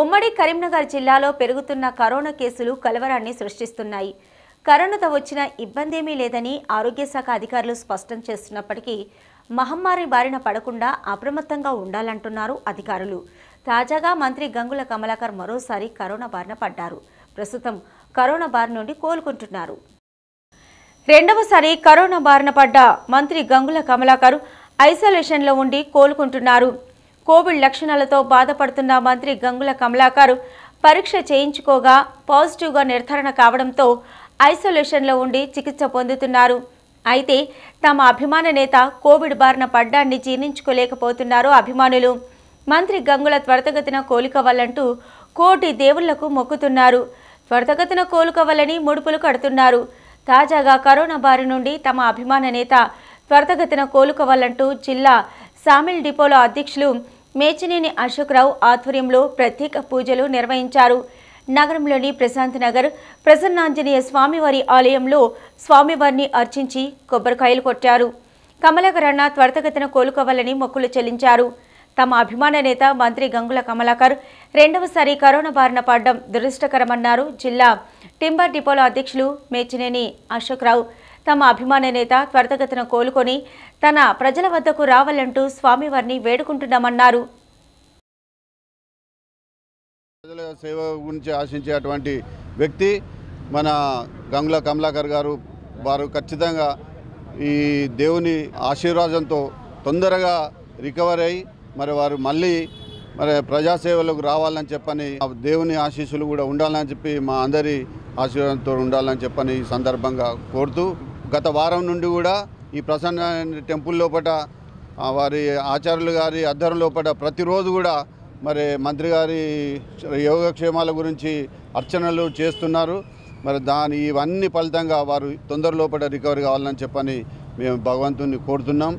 ఉమ్మడి కరీంనగర్ జిల్లాలో పెరుగుతున్న కరోనా కేసులు కలవరాన్ని సృష్టిస్తున్నాయి కరోనాతో వచ్చిన ఇబ్బందేమీ లేదని ఆరోగ్య శాఖ అధికారులు స్పష్టం చేస్తున్నప్పటికీ మహమ్మారి బారిన పడకుండా అప్రమత్తంగా ఉండాలంటున్నారు అధికారులు తాజాగా మంత్రి గంగుల కమలాకర్ మరోసారి కరోనా బారిన పడ్డారు ప్రస్తుతం కరోనా బారి నుండి కోలుకుంటున్నారు రెండవసారి కరోనా బారిన పడ్డ మంత్రి గంగుల కమలాకర్ ఐసోలేషన్లో ఉండి కోలుకుంటున్నారు కోవిడ్ లక్షణాలతో బాధపడుతున్న మంత్రి గంగుల కమలాకర్ పరీక్ష చేయించుకోగా పాజిటివ్గా నిర్ధారణ కావడంతో ఐసోలేషన్లో ఉండి చికిత్స పొందుతున్నారు అయితే తమ అభిమాన నేత కోవిడ్ బారిన పడ్డాన్ని జీర్ణించుకోలేకపోతున్నారు అభిమానులు మంత్రి గంగుల త్వరతగతిన కోలుకోవాలంటూ కోటి దేవుళ్లకు మొక్కుతున్నారు త్వరతగతిన కోలుకోవాలని ముడుపులు కడుతున్నారు తాజాగా కరోనా బారి నుండి తమ అభిమాన నేత త్వరతగతిన కోలుకోవాలంటూ జిల్లా సామిల్ డిపోలో అధ్యక్షులు మేచినేని అశోక్రావు ఆధ్వర్యంలో ప్రత్యేక పూజలు నిర్వహించారు నగరంలోని ప్రశాంత్ నగర్ ప్రసన్నాంజనేయ స్వామివారి ఆలయంలో స్వామివారిని అర్చించి కొబ్బరికాయలు కొట్టారు కమలాకరణ త్వరతగతిన కోలుకోవాలని మొక్కులు చెల్లించారు తమ అభిమాన నేత మంత్రి గంగుల కమలాకర్ రెండవసారి కరోనా బారిన పడడం దురదృష్టకరమన్నారు జిల్లా టింబర్ డిపోల అధ్యక్షులు మేచినేని అశోక్రావు తమ అభిమాన నేత త్వరితగతిన కోలుకొని తన ప్రజల వద్దకు రావాలంటూ స్వామివారిని వేడుకుంటున్నామన్నారు ప్రజల సేవ గురించి అటువంటి వ్యక్తి మన గంగుల కమలాకర్ గారు వారు ఖచ్చితంగా ఈ దేవుని ఆశీర్వాదంతో తొందరగా రికవర్ అయ్యి మరి వారు మళ్ళీ మరి ప్రజాసేవలకు రావాలని చెప్పని దేవుని ఆశీస్సులు కూడా ఉండాలని చెప్పి మా అందరి ఆశీర్వాదంతో ఉండాలని చెప్పని ఈ సందర్భంగా కోరుతూ గత వారం నుండి కూడా ఈ ప్రసన్న టెంపుల్ లోపల వారి ఆచార్యులు గారి అధ్వర్యం లోపల ప్రతిరోజు కూడా మరి మంత్రి గారి యోగక్షేమాల గురించి అర్చనలు చేస్తున్నారు మరి దాని ఇవన్నీ ఫలితంగా వారు తొందర లోపల రికవరీ కావాలని చెప్పని మేము భగవంతుని కోరుతున్నాం